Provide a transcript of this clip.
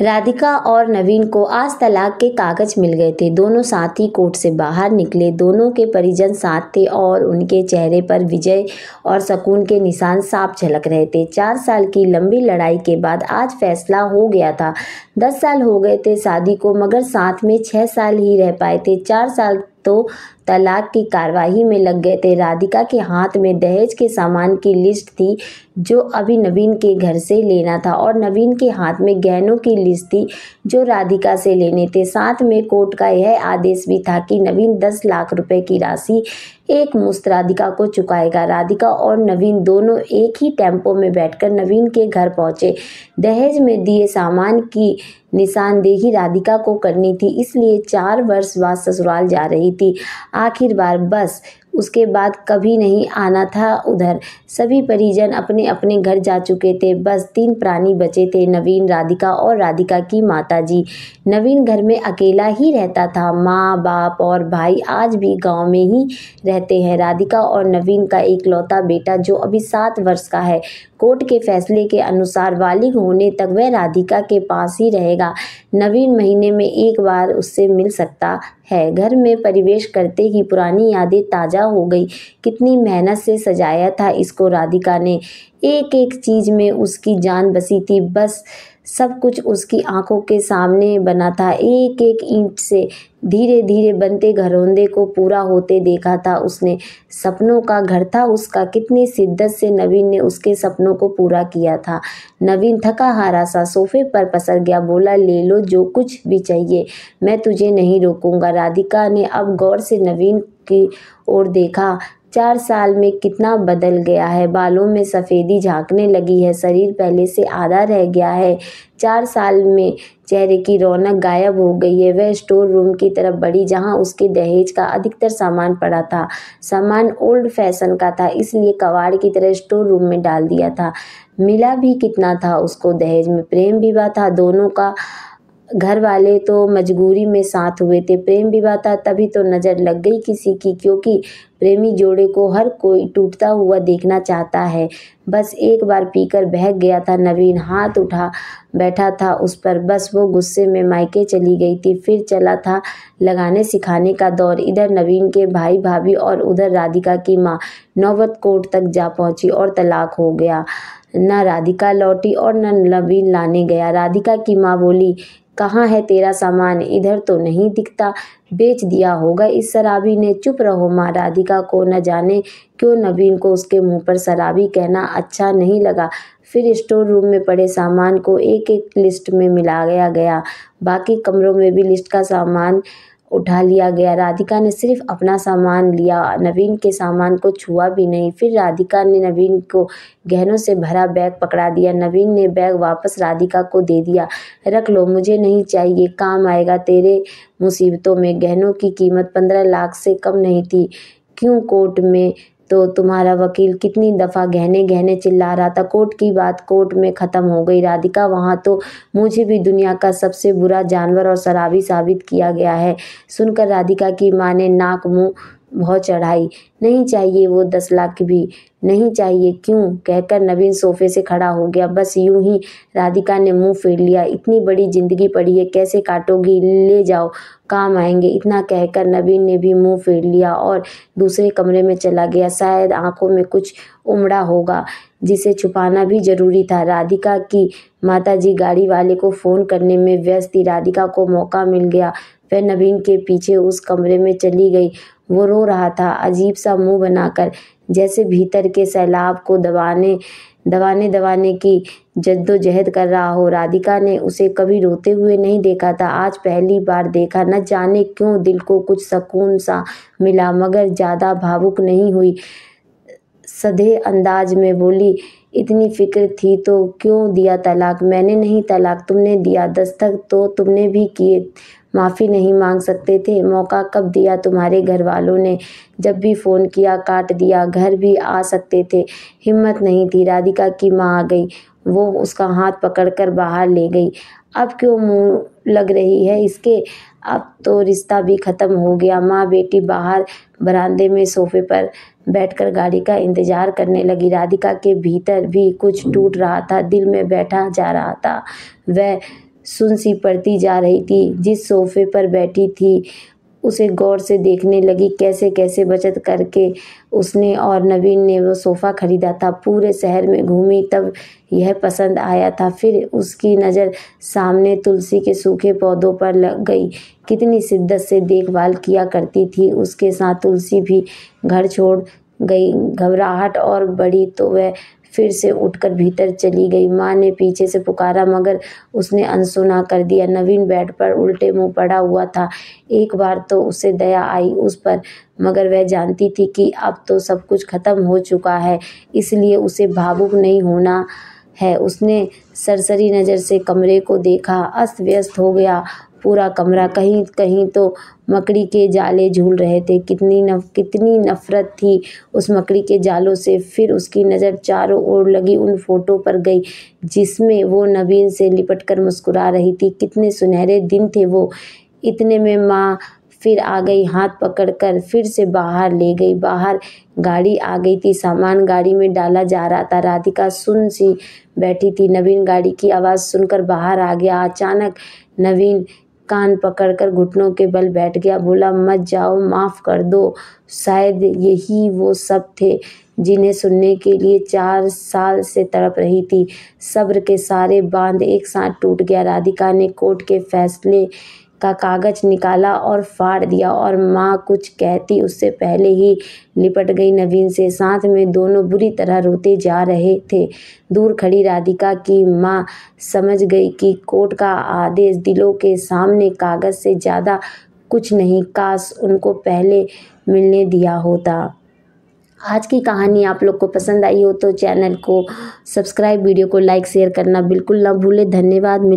राधिका और नवीन को आज तलाक के कागज मिल गए थे दोनों साथ ही कोर्ट से बाहर निकले दोनों के परिजन साथ थे और उनके चेहरे पर विजय और सुकून के निशान साफ झलक रहे थे चार साल की लंबी लड़ाई के बाद आज फैसला हो गया था दस साल हो गए थे शादी को मगर साथ में छः साल ही रह पाए थे चार साल तो तलाक की कार्यवाही में लग गए थे राधिका के हाथ में दहेज के सामान की लिस्ट थी जो अभी नवीन के घर से लेना था और नवीन के हाथ में गहनों की लिस्ट थी जो राधिका से लेने थे साथ में कोर्ट का यह आदेश भी था कि नवीन दस लाख रुपए की राशि एक मुस्त राधिका को चुकाएगा राधिका और नवीन दोनों एक ही टेम्पो में बैठकर नवीन के घर पहुंचे दहेज में दिए सामान की निशानदेही राधिका को करनी थी इसलिए चार वर्ष बाद ससुराल जा रही थी आखिर बार बस उसके बाद कभी नहीं आना था उधर सभी परिजन अपने अपने घर जा चुके थे बस तीन प्राणी बचे थे नवीन राधिका और राधिका की माताजी नवीन घर में अकेला ही रहता था माँ बाप और भाई आज भी गांव में ही रहते हैं राधिका और नवीन का एक लौता बेटा जो अभी सात वर्ष का है कोर्ट के फैसले के अनुसार बालिग होने तक वह राधिका के पास ही रहेगा नवीन महीने में एक बार उससे मिल सकता है घर में परिवेश करते ही पुरानी यादें ताज़ा हो गई कितनी मेहनत से सजाया था इसको राधिका ने एक एक चीज़ में उसकी जान बसी थी बस सब कुछ उसकी आंखों के सामने बना था एक एक ईंट से धीरे धीरे बनते घरौंदे को पूरा होते देखा था उसने सपनों का घर था उसका कितनी शिद्दत से नवीन ने उसके सपनों को पूरा किया था नवीन थका हारा सा सोफे पर पसर गया बोला ले लो जो कुछ भी चाहिए मैं तुझे नहीं रोकूंगा राधिका ने अब गौर से नवीन की ओर देखा चार साल में कितना बदल गया है बालों में सफ़ेदी झांकने लगी है शरीर पहले से आधा रह गया है चार साल में चेहरे की रौनक गायब हो गई है वह स्टोर रूम की तरफ बढ़ी जहां उसके दहेज का अधिकतर सामान पड़ा था सामान ओल्ड फैशन का था इसलिए कबाड़ की तरह स्टोर रूम में डाल दिया था मिला भी कितना था उसको दहेज में प्रेम विवाह था दोनों का घर वाले तो मजबूरी में साथ हुए थे प्रेम विवाह था तभी तो नज़र लग गई किसी की क्योंकि प्रेमी जोड़े को हर कोई टूटता हुआ देखना चाहता है बस एक बार पीकर बहक गया था नवीन हाथ उठा बैठा था उस पर बस वो गुस्से में मायके चली गई थी फिर चला था लगाने सिखाने का दौर इधर नवीन के भाई भाभी और उधर राधिका की माँ नौबत कोर्ट तक जा पहुंची और तलाक हो गया न राधिका लौटी और न नवीन लाने गया राधिका की माँ बोली कहाँ है तेरा सामान इधर तो नहीं दिखता बेच दिया होगा इस शराबी ने चुप रहो माँ राधिका को न जाने क्यों नवीन को उसके मुंह पर शराबी कहना अच्छा नहीं लगा फिर स्टोर रूम में पड़े सामान को एक एक लिस्ट में मिला गया गया बाकी कमरों में भी लिस्ट का सामान उठा लिया गया राधिका ने सिर्फ अपना सामान लिया नवीन के सामान को छुआ भी नहीं फिर राधिका ने नवीन को गहनों से भरा बैग पकड़ा दिया नवीन ने बैग वापस राधिका को दे दिया रख लो मुझे नहीं चाहिए काम आएगा तेरे मुसीबतों में गहनों की कीमत पंद्रह लाख से कम नहीं थी क्यों कोर्ट में तो तुम्हारा वकील कितनी दफ़ा गहने गहने चिल्ला रहा था कोर्ट की बात कोर्ट में ख़त्म हो गई राधिका वहाँ तो मुझे भी दुनिया का सबसे बुरा जानवर और शराबी साबित किया गया है सुनकर राधिका की माँ ने नाक मुँह बहुत चढ़ाई नहीं चाहिए वो दस लाख भी नहीं चाहिए क्यों कहकर नवीन सोफे से खड़ा हो गया बस यूं ही राधिका ने मुंह फेर लिया इतनी बड़ी जिंदगी पड़ी है कैसे काटोगी ले जाओ काम आएंगे इतना कहकर नवीन ने भी मुंह फेर लिया और दूसरे कमरे में चला गया शायद आंखों में कुछ उमड़ा होगा जिसे छुपाना भी जरूरी था राधिका की माताजी गाड़ी वाले को फ़ोन करने में व्यस्त थी राधिका को मौका मिल गया वह नवीन के पीछे उस कमरे में चली गई वो रो रहा था अजीब सा मुंह बनाकर जैसे भीतर के सैलाब को दबाने दबाने दबाने की जद्दोजहद कर रहा हो राधिका ने उसे कभी रोते हुए नहीं देखा था आज पहली बार देखा न जाने क्यों दिल को कुछ सुकून सा मिला मगर ज़्यादा भावुक नहीं हुई सधे अंदाज में बोली इतनी फिक्र थी तो क्यों दिया तलाक मैंने नहीं तलाक तुमने दिया दस्तक तो तुमने भी किए माफ़ी नहीं मांग सकते थे मौका कब दिया तुम्हारे घर वालों ने जब भी फ़ोन किया काट दिया घर भी आ सकते थे हिम्मत नहीं थी राधिका की माँ आ गई वो उसका हाथ पकड़कर बाहर ले गई अब क्यों मुँह लग रही है इसके अब तो रिश्ता भी ख़त्म हो गया माँ बेटी बाहर बरामदे में सोफे पर बैठकर गाड़ी का इंतज़ार करने लगी राधिका के भीतर भी कुछ टूट रहा था दिल में बैठा जा रहा था वह सुनसी पड़ती जा रही थी जिस सोफे पर बैठी थी उसे गौर से देखने लगी कैसे कैसे बचत करके उसने और नवीन ने वो सोफ़ा ख़रीदा था पूरे शहर में घूमी तब यह पसंद आया था फिर उसकी नज़र सामने तुलसी के सूखे पौधों पर लग गई कितनी शिद्दत से देखभाल किया करती थी उसके साथ तुलसी भी घर छोड़ गई घबराहट और बढ़ी तो वह फिर से उठकर भीतर चली गई माँ ने पीछे से पुकारा मगर उसने अनसुना कर दिया नवीन बेड पर उल्टे मुंह पड़ा हुआ था एक बार तो उसे दया आई उस पर मगर वह जानती थी कि अब तो सब कुछ खत्म हो चुका है इसलिए उसे भावुक नहीं होना है उसने सरसरी नज़र से कमरे को देखा अस्त व्यस्त हो गया पूरा कमरा कहीं कहीं तो मकड़ी के जाले झूल रहे थे कितनी नफ कितनी नफ़रत थी उस मकड़ी के जालों से फिर उसकी नज़र चारों ओर लगी उन फ़ोटो पर गई जिसमें वो नवीन से लिपट कर मुस्कुरा रही थी कितने सुनहरे दिन थे वो इतने में माँ फिर आ गई हाथ पकड़कर फिर से बाहर ले गई बाहर गाड़ी आ गई थी सामान गाड़ी में डाला जा रहा था राधिका सुन सी बैठी थी नवीन गाड़ी की आवाज़ सुनकर बाहर आ गया अचानक नवीन कान पकड़कर घुटनों के बल बैठ गया बोला मत जाओ माफ़ कर दो शायद यही वो सब थे जिन्हें सुनने के लिए चार साल से तड़प रही थी सब्र के सारे बांध एक साथ टूट गया राधिका ने कोर्ट के फैसले का कागज निकाला और फाड़ दिया और माँ कुछ कहती उससे पहले ही लिपट गई नवीन से साथ में दोनों बुरी तरह रोते जा रहे थे दूर खड़ी राधिका की माँ समझ गई कि कोर्ट का आदेश दिलों के सामने कागज से ज़्यादा कुछ नहीं काश उनको पहले मिलने दिया होता आज की कहानी आप लोग को पसंद आई हो तो चैनल को सब्सक्राइब वीडियो को लाइक शेयर करना बिल्कुल ना भूले धन्यवाद